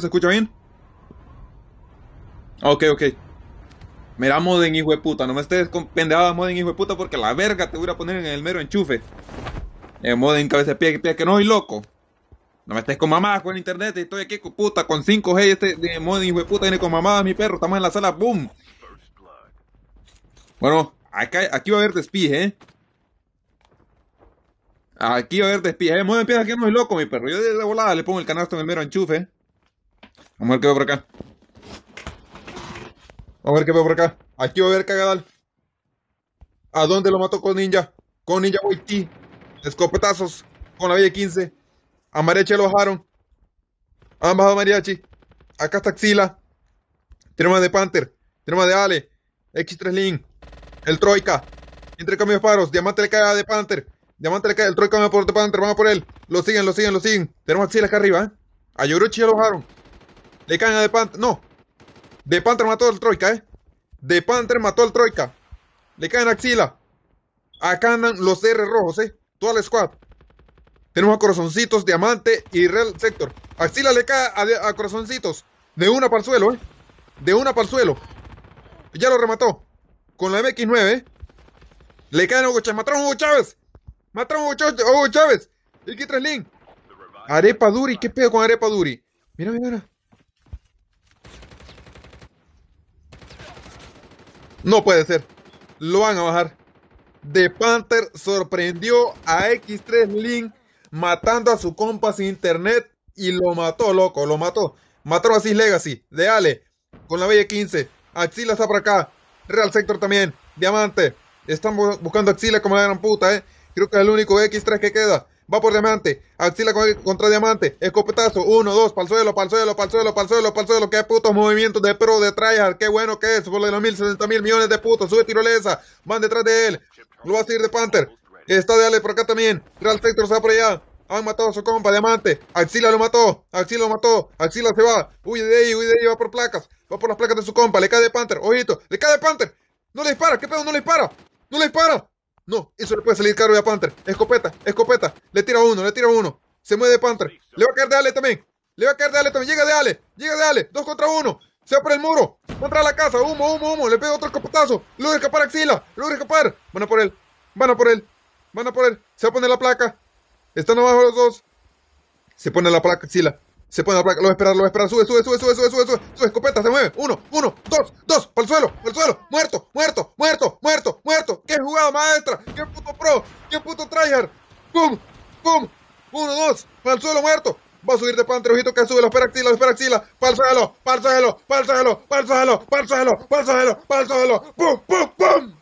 ¿Se escucha bien? Ah, ok, ok. Mira, modem, hijo de puta. No me estés con pendejadas, modem, hijo de puta, porque la verga te voy a poner en el mero enchufe. Moden eh, modem, cabeza, pie, pie, que no, y loco. No me estés con mamadas con internet. Estoy aquí, con puta, con 5G. Este de modem, hijo de puta, viene con mamadas, mi perro. Estamos en la sala, boom. Bueno, aquí va a haber despije, eh. Aquí va a haber despige, Eh, modem, pies que no, y loco, mi perro. Yo de volada le pongo el canasto en el mero enchufe. Vamos a ver qué veo por acá. Vamos a ver qué veo por acá. Aquí va a ver cagadal. ¿A dónde lo mató con ninja? Con ninja ti Escopetazos. Con la Villa 15. A Mariachi lo bajaron. Han bajado Mariachi. Acá está Axila. Tenemos de Panther. Tenemos de Ale. X3 Link. El Troika. Intercambio de paros. Diamante le cae de Panther. Diamante le cae. El Troika va por de Panther. vamos a por él. Lo siguen, lo siguen, lo siguen. Tenemos Axila acá arriba. ¿eh? A Yoruchi ya lo bajaron. Le caen a De Panther. No. De Panther mató al Troika, ¿eh? De Panther mató al Troika. Le caen a Axila. Acá andan los R rojos, ¿eh? Toda la squad. Tenemos a Corazoncitos, Diamante y Real Sector. Axila le cae a, Corazoncitos. De una para el suelo, ¿eh? De una para el suelo. Ya lo remató. Con la MX9, ¿eh? Le caen a Hugo Chávez. Mataron a Hugo Chávez. Mataron a Hugo Chávez. Hugo Chávez. Arepa Duri. ¿Qué pedo con Arepa Duri? mira, mira. No puede ser. Lo van a bajar. The Panther sorprendió a X3 Link matando a su compa sin internet y lo mató, loco, lo mató. Mató a Cis Legacy, de Ale, con la Bella 15. Axila está para acá. Real Sector también. Diamante. Están buscando Axila como la gran puta, eh. Creo que es el único X3 que queda va por diamante, axila contra diamante, escopetazo, uno, dos, pa'l suelo, pa'l suelo, pa'l suelo, qué puto movimiento de pro de tryhard, qué bueno que es, por los mil, sesenta mil millones de putos, sube tirolesa, van detrás de él, lo va a seguir de Panther, está de Ale por acá también, Real Sector va por allá, han matado a su compa, diamante, axila lo mató, axila lo mató, axila se va, huye de ahí, huye de ahí, va por placas, va por las placas de su compa, le cae de Panther, ojito, le cae de Panther, no le dispara, qué pedo, no le dispara, no le dispara, no, eso le puede salir caro a Panther. Escopeta, escopeta. Le tira uno, le tira uno. Se mueve Panther. Le va a caer de Ale también. Le va a caer de Ale también. Llega de Ale. Llega de Ale. Dos contra uno. Se va por el muro. Contra la casa. Humo, humo, humo. Le pega otro escopetazo. Logra escapar Axila. Logra escapar. Van a por él. Van a por él. Van a por él. Se va a poner la placa. Están abajo los dos. Se pone la placa Axila. Se pone a lo esperar, lo esperan Sube, sube, sube, sube, sube, sube, sube, sube. Escopeta, se mueve. Uno, uno, dos, dos. para el suelo, para el suelo. Muerto, muerto, muerto, muerto, muerto. ¡Qué jugada maestra! ¡Qué puto pro! ¡Qué puto tryhard! ¡Pum! ¡Pum! Uno, dos. para el suelo, muerto. Va a subir de pantre, ojito que sube, la espera axila, lo espera axila. el suelo, el suelo, el suelo, el suelo, el suelo, suelo, para suelo. ¡Pum, pum, pum!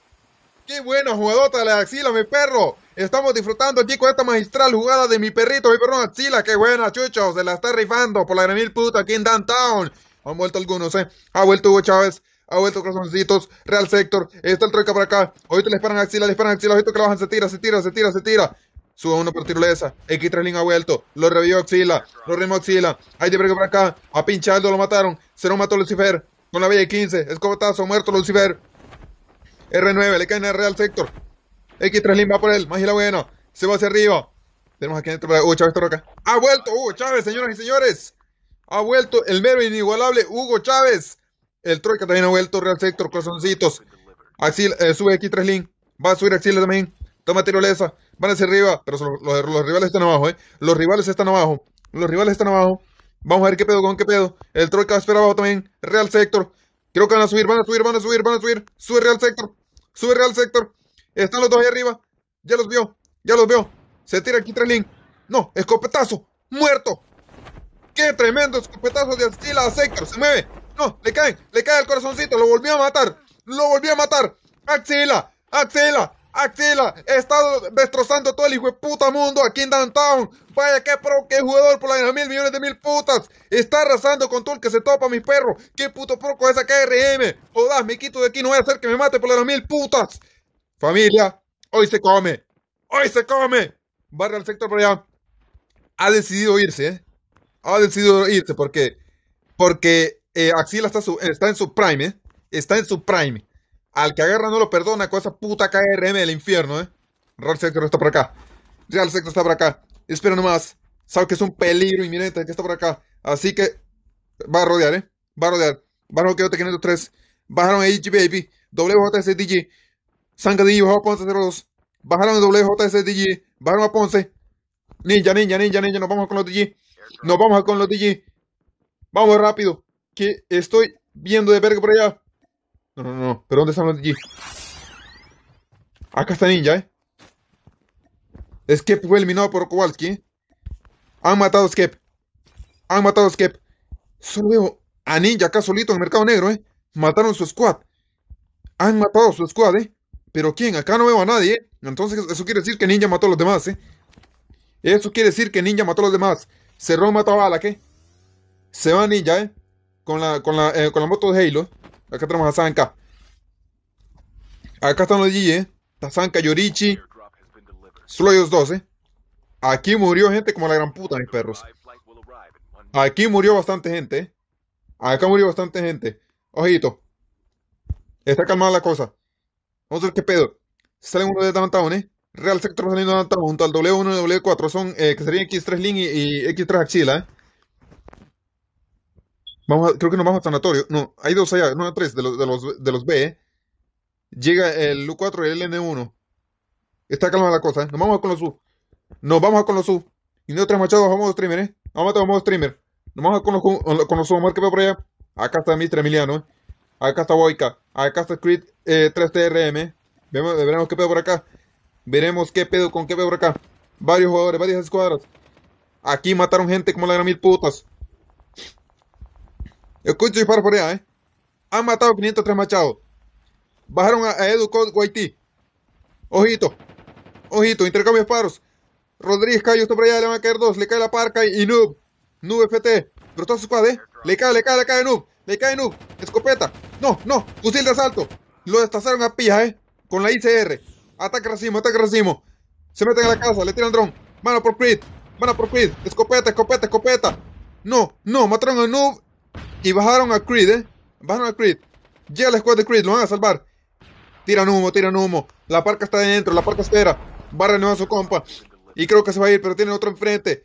Qué buena jugadota la axila, mi perro. Estamos disfrutando aquí con esta magistral jugada de mi perrito, mi perro axila. Qué buena, chucho. Se la está rifando por la granil puta aquí en Downtown. Han vuelto algunos, eh. Ha vuelto Hugo Chávez. Ha vuelto Corazoncitos, Real Sector, está el troika para acá, ahorita le esperan axila, le esperan axila, ahorita que lo bajan, se tira, se tira, se tira, se tira, Sube uno por tirolesa. X3 ha vuelto. Lo revivió Axila. Lo revivió Axila. Hay de para acá. A Pinchaldo lo mataron. Se lo mató Lucifer. Con la bella 15. Son Muerto Lucifer. R9, le en el Real sector. X3 Link va por él. la bueno. Se va hacia arriba. Tenemos aquí dentro Chávez Troca. ¡Ha vuelto Hugo Chávez, señoras y señores! Ha vuelto el mero inigualable Hugo Chávez. El Troika también ha vuelto Real Sector, corazoncitos. Axil, eh, sube X3 Link, Va a subir Axil también. Toma tirolesa. Van hacia arriba. Pero los, rivales están abajo, ¿eh? Los rivales están abajo. Los rivales están abajo. Vamos a ver qué pedo con qué pedo. El Troika espera abajo también. Real Sector. Creo que van a subir, van a subir, van a subir, van a subir. Sube Real Sector. Sube Real Sector. Están los dos ahí arriba. Ya los vio. Ya los vio. Se tira aquí Trelin. No, escopetazo. Muerto. Qué tremendo escopetazo de Astila Sector. Se mueve. No, le caen. Le cae el corazoncito. Lo volvió a matar. Lo volvió a matar. Axila. Axila. Axila estado destrozando todo el hijo de puta mundo aquí en Downtown. Vaya que pro, que jugador por las mil millones de mil putas. Está arrasando con todo el que se topa, mis perro Qué puto porco es esa KRM. Jodas, me quito de aquí, no voy a hacer que me mate por las mil putas. Familia, hoy se come. Hoy se come. Barra el sector por allá. Ha decidido irse, ¿eh? Ha decidido irse porque, porque eh, Axila está, está en su prime, ¿eh? Está en su prime. Al que agarra no lo perdona con esa puta KRM del infierno, ¿eh? Real Sector está por acá. Real Sector está por acá. Espera nomás. Sabe que es un peligro inminente que está por acá. Así que va a rodear, ¿eh? Va a rodear. Va a rodear 503. Bajaron a Baby. WJSDG. Sangadillo bajaron a Ponce 02. Bajaron a WJSDG. Bajaron a Ponce. Ninja, ninja, ninja, ninja. Nos vamos con los DG. Nos vamos con los DG. Vamos rápido. Que estoy viendo de verga por allá. No, no, no. ¿Pero dónde están los G? Acá está Ninja, ¿eh? Skep fue eliminado por Kowalski. ¿eh? Han matado a Skep. Han matado a Skep. Solo veo a Ninja acá solito en el mercado negro, ¿eh? Mataron su squad. Han matado a su squad, ¿eh? Pero ¿quién? Acá no veo a nadie, ¿eh? Entonces eso quiere decir que Ninja mató a los demás, ¿eh? Eso quiere decir que Ninja mató a los demás. Cerró mató a Bala, ¿qué? Eh. Se va Ninja, ¿eh? Con la, con la eh, moto de Halo. Acá tenemos a Zanka. Acá están los Está Zanka, eh. Yorichi. Solo ellos dos, ¿eh? Aquí murió gente como la gran puta, mis perros. Aquí murió bastante gente, ¿eh? Acá murió bastante gente. Ojito. Está calmada la cosa. Vamos a ver qué pedo. Salen uno de Downtown, ¿eh? Real Sector saliendo de Downtown junto al W1 y W4. Son, eh, que serían X3 Link y, y X3 Axila, ¿eh? creo que nos vamos a sanatorio. No, hay dos allá, no, tres de los, de los, de los B. Llega el U4 y el N1. Está calma la cosa. ¿eh? Nos vamos a con los U. Nos vamos a con los U. Y no tres machados, vamos a streamer, ¿eh? Vamos a modo streamer. Nos vamos a con los, con los U. veo por allá. Acá está Mr. Emiliano, ¿eh? Acá está Boica. Acá está Creed eh, 3TRM. ¿eh? Veremos, qué pedo por acá. Veremos qué pedo con qué pedo por acá. Varios jugadores, varias escuadras. Aquí mataron gente como la gran mil putas. Escucho disparos por allá, ¿eh? Han matado 503 machados. Bajaron a, Educo Edu Guaití. Ojito. Ojito, intercambio de disparos. Rodríguez cae usted por allá, le van a caer dos. Le cae la parca y, y Noob. Noob FT. Pero está su squad, ¿eh? Le cae, le cae, le cae Noob. Le cae Noob. Escopeta. No, no. Fusil de asalto. Lo destazaron a pija, ¿eh? Con la ICR. Ataque racimo, ataque racimo. Se meten a la casa, le tiran dron. Mano por Creed. Mano por Creed. Escopeta, escopeta, escopeta. No, no. Mataron a Noob y bajaron a Creed, ¿eh? Bajaron a Creed. Llega la squad de Creed, lo van a salvar. Tiran humo, tiran humo. La parca está dentro, la parca espera. Va a su compa. Y creo que se va a ir, pero tiene otro enfrente.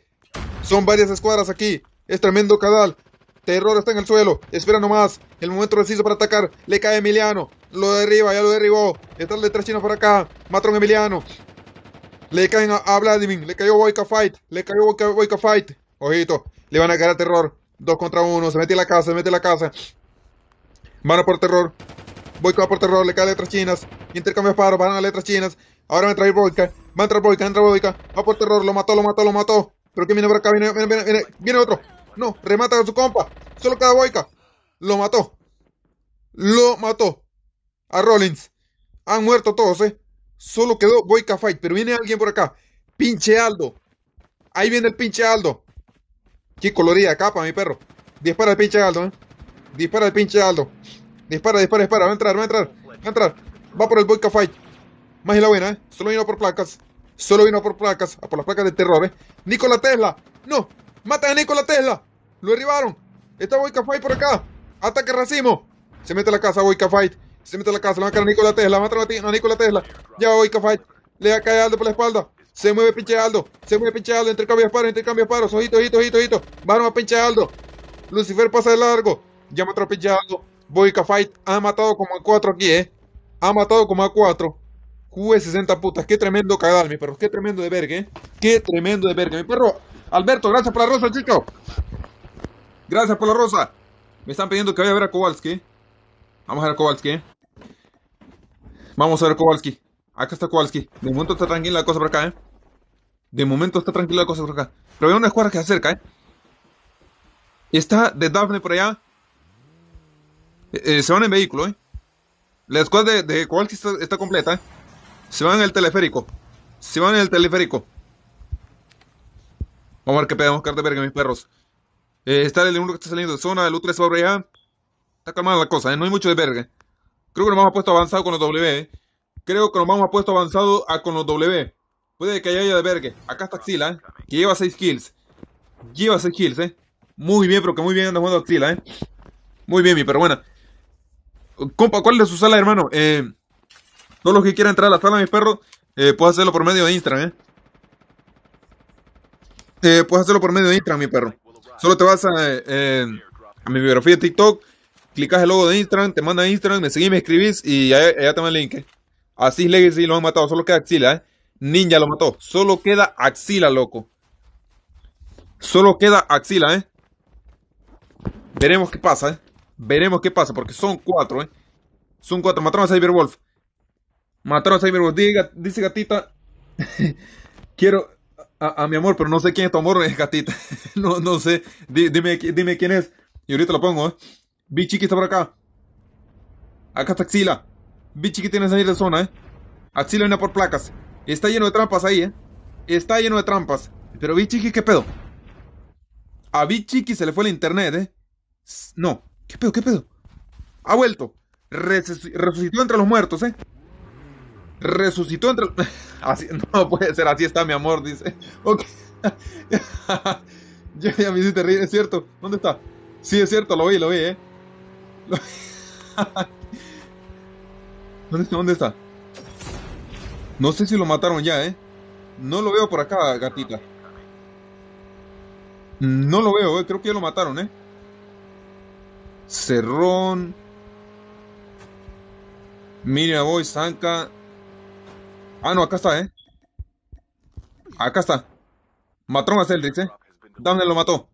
Son varias escuadras aquí. Es tremendo cadal. Terror está en el suelo. Espera nomás. El momento preciso para atacar. Le cae Emiliano. Lo derriba, ya lo derribó. Están detrás de tres chinos para acá. matron Emiliano. Le caen a, Vladimir. Le cayó Boyka Fight. Le cayó Boyka, Fight. Ojito. Le van a caer a Terror. Dos contra uno. Se mete en la casa, se mete en la casa. Mano por terror. va por terror, le cae letras chinas. Intercambio de paros, van a letras chinas. Ahora va a entrar Boica. Va a entrar Boica, entra Boica. Va por terror, lo mató, lo mató, lo mató. Pero que viene por acá, viene, viene, viene, viene otro. No, remata a su compa. Solo queda Boica. Lo mató. Lo mató. A Rollins. Han muerto todos, ¿eh? Solo quedó Boica Fight. Pero viene alguien por acá. Pinche Aldo. Ahí viene el pinche Aldo. Qué colorida capa, mi perro. Dispara el pinche Aldo, ¿eh? Dispara el pinche Aldo. Dispara, dispara, dispara. Va a entrar, va a entrar. Va a entrar. Va por el Boyka Fight. Más y la buena, ¿eh? Solo vino por placas. Solo vino por placas. Ah, por las placas de terror, ¿eh? Nikola Tesla. No. Mata a Nikola Tesla. Lo derribaron. Está Boyka Fight por acá. Ataque racimo Se mete a la casa Boyka Fight. Se mete a la casa. Le va a caer a Nikola Tesla. va a Nikola Tesla. Ya Boyka Fight. Le va a caer Aldo por la espalda. Se mueve pinche Aldo. Se mueve pinche Aldo. paro. paros, de paros. Ojito, ojito, ojito, ojito. vamos a pinche Aldo. Lucifer pasa de largo. Ya mató a pinche Aldo. Fight ha matado como a cuatro aquí, eh. Ha matado como a cuatro. q 60 putas. Qué tremendo cagar, mi perro. Qué tremendo de verga, eh. Qué tremendo de verga, mi perro. Alberto, gracias por la rosa, chico. Gracias por la rosa. Me están pidiendo que vaya a ver a Kowalski. Vamos a ver a Kowalski. eh Vamos a ver a Kowalski. Acá está Kowalski. De momento está tranquila la cosa por acá, ¿eh? De momento está tranquila la cosa por acá. Pero veo una escuadra que se acerca, ¿eh? Está de Daphne por allá. Eh, eh, se van en vehículo, ¿eh? La escuadra de, de Kowalski está, completa, ¿eh? Se van en el teleférico. Se van en el teleférico. Vamos a ver qué pedimos de verga, mis perros. Eh, está el uno que está saliendo de zona, el otro sobre allá. Está calmada la cosa, ¿eh? No hay mucho de verga. Creo que nos vamos a puesto avanzado con los W, Creo que nos vamos a puesto avanzado con los W. Puede que haya de Acá está Axila, ¿eh? Que lleva 6 kills. Lleva 6 kills, ¿eh? Muy bien, pero que muy bien anda jugando Axila, ¿eh? Muy bien, mi perro, bueno. Compa, ¿cuál es su sala, hermano? Eh, todos los que quieran entrar a la sala, Mi perro, eh, puedes hacerlo por medio de Instagram, ¿eh? puedes hacerlo por medio de Instagram, mi perro. Solo te vas a, a mi biografía de TikTok, clicas el logo de Instagram, te manda a Instagram, me seguís, me escribís y allá, te manda el link. Así Legacy lo han matado, solo queda Axila, ¿eh? Ninja lo mató. Solo queda Axila, loco. Solo queda Axila, ¿eh? Veremos qué pasa, ¿eh? Veremos qué pasa, porque son cuatro, ¿eh? Son cuatro. Mataron a Cyberwolf. Mataron a Cyberwolf. dice gatita. Quiero a, mi amor, pero no sé quién es tu amor, es gatita. no, sé. dime, dime quién es. Y ahorita lo pongo, ¿eh? Bichiqui está por acá. Acá está Axila. Bichiqui tiene que salir de zona, ¿eh? Axila viene por placas. Está lleno de trampas ahí, ¿eh? Está lleno de trampas. Pero Bichiqui, ¿qué pedo? A Bichiqui se le fue el internet, ¿eh? No. ¿Qué pedo? ¿Qué pedo? Ha vuelto. resucitó entre los muertos, ¿eh? Resucitó entre... así, no puede ser, así está mi amor, dice. Ok. ya, me hiciste reír, es cierto. ¿Dónde está? Sí, es cierto, lo vi, lo vi, ¿eh? ¿Dónde está? No sé si lo mataron ya, ¿eh? No lo veo por acá, gatita. No lo veo, ¿eh? Creo que ya lo mataron, ¿eh? Cerrón. Mira, voy, Zanca. Ah, no, acá está, ¿eh? Acá está. Matrón, a Celdex, ¿eh? Dame lo mató.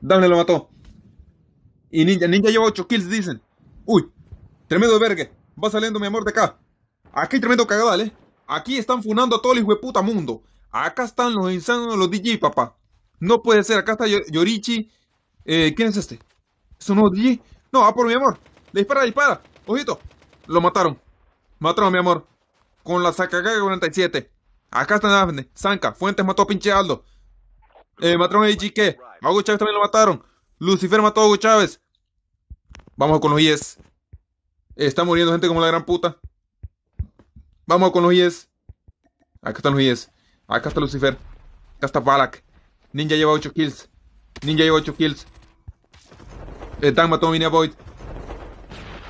Dame lo mató. Y Ninja, Ninja lleva 8 kills, dicen. Uy, tremendo vergue. Va saliendo mi amor de acá. Aquí hay tremendo cagadal, ¿eh? Aquí están funando a todo el hijo de puta mundo. Acá están los insanos, los DJ, papá. No puede ser, acá está Yorichi. Eh, ¿Quién es este? ¿Es un nuevo DJ? No, va por mi amor. Le dispara, dispara. Ojito. Lo mataron. Mataron a mi amor. Con la Sakagaga 47. Acá está Dafne. Zanka. Fuentes mató a pinche Aldo. Eh, mataron a DJ A Hugo Chávez también lo mataron. Lucifer mató a Hugo Chávez. Vamos con los IES. Está muriendo gente como la gran puta. Vamos con los IES. Acá están los IES. Acá está Lucifer. Acá está Balak. Ninja lleva 8 kills. Ninja lleva 8 kills. Eh, Dan mató a Minia Void.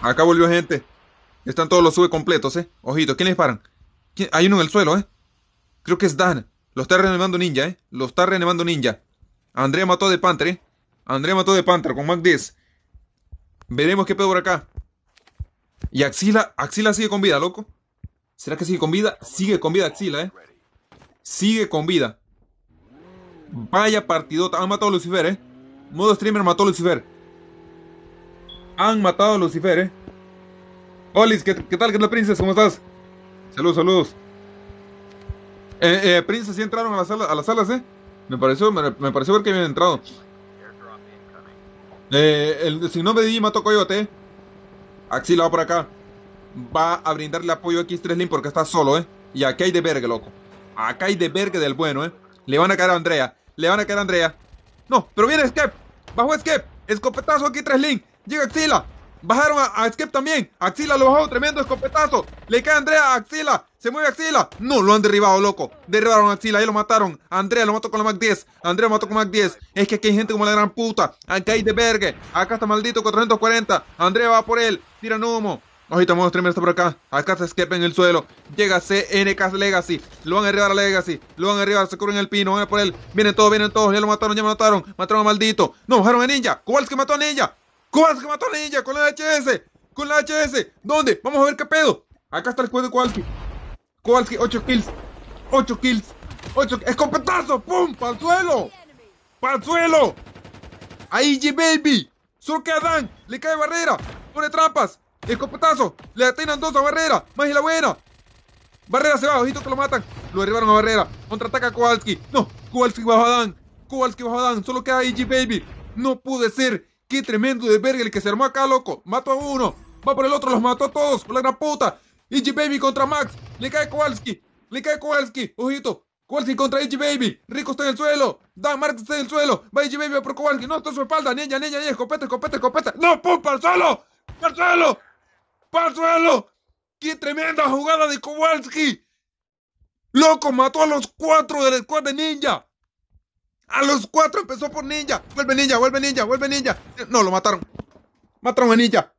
Acá volvió gente. Están todos los sube completos, eh. Ojito, ¿quién les paran? Hay uno en el suelo, eh. Creo que es Dan. Lo está renovando Ninja, eh. Lo está renovando Ninja. Andrea mató de Panther, eh. Andrea mató de Panther con Mac 10. Veremos qué pedo por acá. Y Axila, Axila sigue con vida, loco. ¿Será que sigue con vida? Sigue con vida Axila, ¿eh? Sigue con vida. Vaya partidota. Han matado a Lucifer, ¿eh? Modo streamer mató a Lucifer. Han matado a Lucifer, ¿eh? Olis, ¿qué, qué tal? ¿Qué tal, princesa? ¿Cómo estás? Saludos, saludos. Eh, eh, princesa, ¿sí entraron a, la sala, a las salas, eh? Me pareció, me, pareció ver que habían entrado. Eh, el, si no de di mató Coyote, ¿eh? Axila va por acá va a brindarle apoyo a X3 porque está solo, ¿eh? Y acá hay de verga, loco. Acá hay de verga del bueno, ¿eh? Le van a caer a Andrea. Le van a caer a Andrea. No, pero viene Skep. Bajo Escape. Escopetazo aquí, 3 Link. Llega Axila. Bajaron a, Escape también. Axila lo bajó. Tremendo escopetazo. Le cae a Andrea. Axila. Se mueve Axila. No, lo han derribado, loco. Derribaron a Axila. Ahí lo mataron. Andrea lo mató con la Mac 10. Andrea lo mató con la Mac 10. Es que aquí hay gente como la gran puta. Acá hay de verga. Acá está maldito 440. Andrea va por él. Tira humo. Ojito, modo streamer está por acá. Acá se escape en el suelo. Llega CNK Legacy. Lo van a arribar a Legacy. Lo van a arribar. Se cubren el pino. Van a por él. Vienen todos, vienen todos. Ya lo mataron, ya me mataron. Mataron a maldito. No, bajaron a Ninja. Kowalski mató a Ninja. que mató a Ninja con la HS. Con la HS. ¿Dónde? Vamos a ver qué pedo. Acá está el juego de Kowalski. Kowalski, 8 kills. 8 kills. 8 escopetazo, pum, pa'l suelo, pa'l suelo. ¡A Baby, que Dan, le cae barrera, pone trampas, Escopetazo. Le atinan dos a Barrera. Más y la buena. Barrera se va. Ojito que lo matan. Lo derribaron a Barrera. Contraataca Kowalski. No. Kowalski bajo a Dan. Kowalski bajo a Dan. Solo queda IG Baby. No pude ser. Qué tremendo de verga el que se armó acá, loco. Mato a uno. Va por el otro. Los mató a todos. Por la gran puta. IG Baby contra Max. Le cae Kowalski. Le cae Kowalski. Ojito. Kowalski contra IG Baby. Rico está en el suelo. Dan Marx está en el suelo. Va IG Baby por Kowalski. No, está su espalda. Niña, niña, niña. Escopeta, escopeta, escopeta. No, pum, ¡Al suelo. ¡Pasuelo! ¡Qué tremenda jugada de Kowalski! ¡Loco! Mató a los cuatro del squad de Ninja. A los cuatro empezó por Ninja. Vuelve Ninja, vuelve Ninja, vuelve Ninja. No, lo mataron. Mataron a Ninja.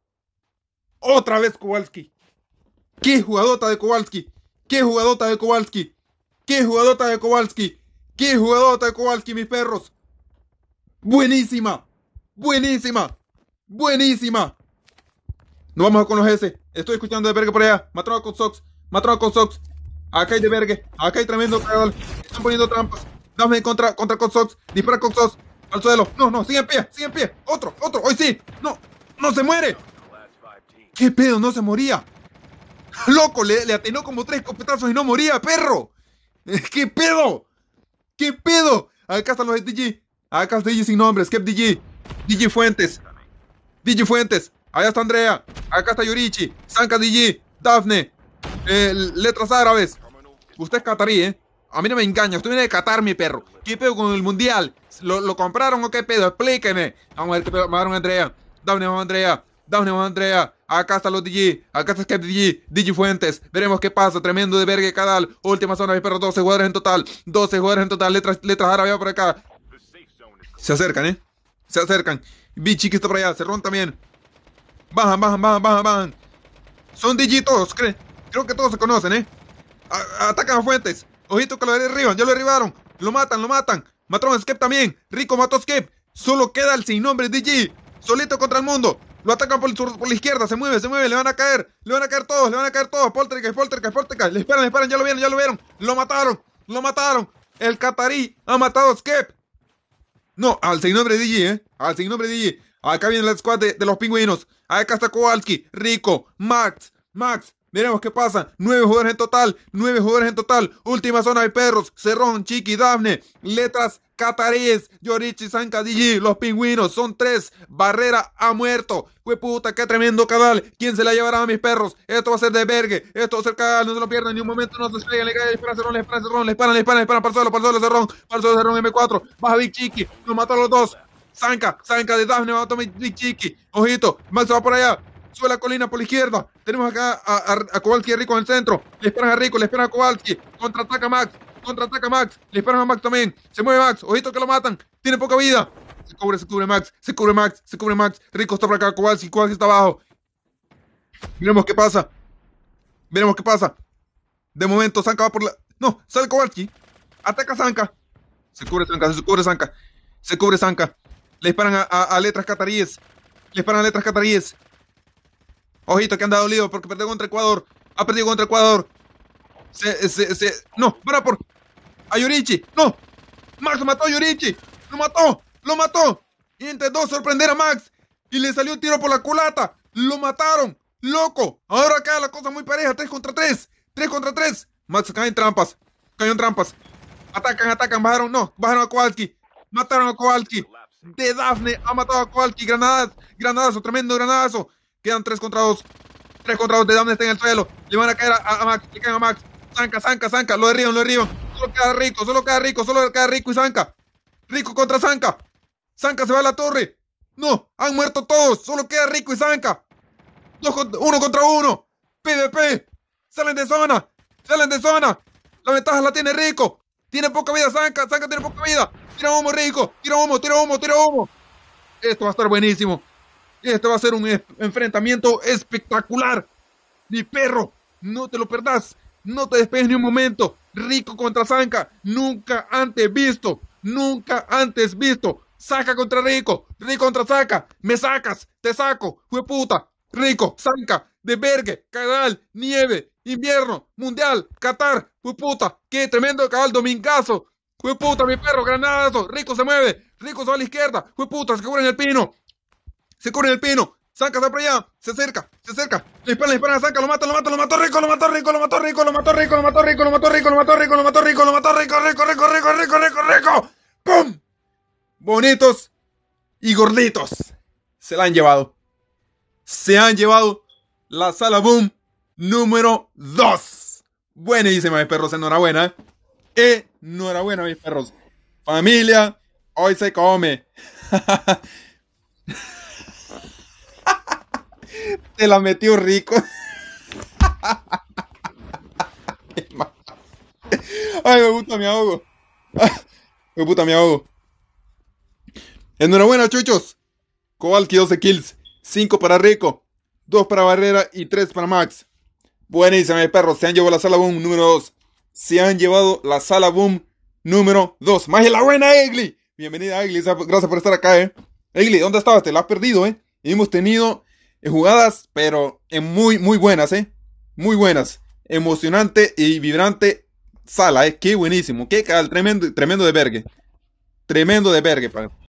Otra vez Kowalski. ¡Qué jugadota de Kowalski! ¡Qué jugadota de Kowalski! ¡Qué jugadota de Kowalski! ¡Qué jugadota de Kowalski, mis perros! ¡Buenísima! ¡Buenísima! ¡Buenísima! No vamos a con los S. Estoy escuchando de verga por allá. Matrón con Sox. Matrón con Sox. Acá hay de verga. Acá hay tremendo cagador. Están poniendo trampas. Dame contra, contra con Sox. Dispara con Sox. Al suelo. No, no. Sigue en pie. Sigue en pie. Otro, otro. Hoy sí. No. No se muere. ¿Qué pedo? No se moría. Loco, le, le atenó como tres copetazos y no moría, perro. ¿Qué pedo? ¿Qué pedo? Acá están los de DG. Acá está DG sin nombre, Skep DG. DG Fuentes. DG Fuentes. Allá está Andrea. Acá está Yurichi. Sanka DG. Dafne. letras árabes. Usted es catarí, ¿eh? A mí no me engaña. Usted viene de Qatar, mi perro. ¿Qué pedo con el mundial? ¿Lo, compraron o qué pedo? Explíqueme Vamos a ver qué pedo. Mandaron a Andrea. Dafne, vamos Andrea. Dafne, vamos Andrea. Acá está los DG, acá está Skype DG, Fuentes. Veremos qué pasa. Tremendo de verga Cadal. Última zona, mi perro, 12 jugadores en total. 12 jugadores en total. Letras, letras árabes por acá. Se acercan, ¿eh? Se acercan. Bichi que está por allá. Cerrón también. Bajan, bajan, bajan, bajan, bajan. Son DJ todos, creo que todos se conocen, ¿eh? atacan a Fuentes. Ojito que lo derriban, ya lo derribaron. Lo matan, lo matan. Mataron a Skep también. Rico mató a Skep. Solo queda el sin nombre DJ. Solito contra el mundo. Lo atacan por, por, la izquierda, se mueve, se mueve, le van a caer, le van a caer todos, le van a caer todos, Poltergeist, Poltergeist, Poltergeist, le esperan, le esperan, ya lo vieron, ya lo vieron, lo mataron, lo mataron, el catarí ha matado a Skep. No, al sin nombre eh, al sin nombre DG Acá viene la squad de, los pingüinos. Acá está Kowalski, Rico, Max, Max. Miremos qué pasa. Nueve jugadores en total. Nueve jugadores en total. Última zona de perros. Cerrón, Chiqui, Dafne. Letras cataríes. Yorichi, DG, Los pingüinos. Son tres. Barrera ha muerto. Qué puta, qué tremendo cabal. ¿Quién se la llevará a mis perros? Esto va a ser de vergue. Esto va a ser cadal. No se lo pierdan ni un momento. No se lo Le cae. Le disparan, cerrón. Le disparan, cerrón. Le disparan, le disparan. Para el suelo, para cerrón. Para el suelo, cerrón. M4. Baja Big Chiqui. Nos mató los dos. Zanca, Zanca de Dafne, va a tomar Chiqui. Ojito, Max va por allá. Sube la colina por la izquierda. Tenemos acá a, Kowalski y Rico en el centro. Le esperan a Rico, le esperan a Kowalski. Contraataca Max, contraataca Max. Le esperan a Max también. Se mueve Max, ojito que lo matan. Tiene poca vida. Se cubre, se cubre Max, se cubre Max, se cubre Max. Rico está por acá, Kowalski, Kowalski está abajo. Miremos qué pasa. Miremos qué pasa. De momento, Sanka va por la. No, sale Kowalski. Ataca Sanka, Se cubre Sanka, se cubre Sanka, Se cubre Sanka. Le disparan a, letras cataríes. Le disparan a letras cataríes. Ojito que han dado lío porque perdió contra Ecuador. Ha perdido contra Ecuador. Se, se, se. No, para por. A Yorichi. No. Max mató a Yorichi. Lo mató. Lo mató. Intentó sorprender a Max. Y le salió un tiro por la culata. Lo mataron. Loco. Ahora acá la cosa muy pareja. Tres contra tres Tres contra tres Max en trampas. en trampas. Atacan, atacan. Bajaron. No. Bajaron a Kowalski. Mataron a Kowalski de Dafne. Ha matado a Kowalski. Granadas, granadazo, tremendo granadazo. Quedan tres contra 2. 3 contra 2 de Dafne está en el suelo. Le van a caer a, Max. Le caen a Max. Zanca, zanca, zanca. Lo derriban, lo derriban. Solo queda rico, solo queda rico, solo queda rico y zanca. Rico contra zanca. Zanca se va a la torre. No, han muerto todos. Solo queda rico y zanca. Dos uno contra uno. PvP. Salen de zona. Salen de zona. La ventaja la tiene rico. Tiene poca vida, Zanca, Zanca tiene poca vida. Tira humo, rico. Tira humo, tira humo, tira humo. Esto va a estar buenísimo. Este va a ser un enfrentamiento espectacular. Mi perro, no te lo perdás. No te despegues ni un momento. Rico contra Zanca. Nunca antes visto. Nunca antes visto. Saca contra Rico. Rico contra Saca. Me sacas. Te saco. Fue puta. Rico. Zanca. De verga, Canal. Nieve invierno, mundial, Qatar, puta, qué tremendo cabal, domingazo, puta, mi perro, granado, rico se mueve, rico se va a la izquierda, puta, se cubre en el pino, se cubre en el pino, saca, está para allá, se acerca, se acerca, le dispara, le dispara, lo mata, lo mata, lo mató rico, lo mató rico, lo mató rico, lo mató rico, lo mató rico, lo mató rico, lo mató rico, lo mató rico, lo mató rico, rico, rico, rico, rico, rico, rico, ¡pum! Bonitos y gorditos. Se la han llevado. Se han llevado la sala boom número 2. Buenísima, mis perros, enhorabuena. Enhorabuena, mis perros. Familia, hoy se come. Te la metió rico. Ay, me gusta mi ahogo. Me puta mi ahogo. Enhorabuena, chuchos. cobalqui 12 kills, 5 para Rico, 2 para Barrera y 3 para Max. Buenísimo, mis perros. Se han llevado la sala boom número 2. Se han llevado la sala boom número 2. Más la buena, Egli. Bienvenida, Egli. Gracias por estar acá, eh. Egli, ¿dónde estabas? Te la has perdido, eh. hemos tenido eh, jugadas, pero muy, muy buenas, eh. Muy buenas. Emocionante y vibrante sala, eh. Qué buenísimo. Qué cal. Tremendo, tremendo de vergue. Tremendo de vergue,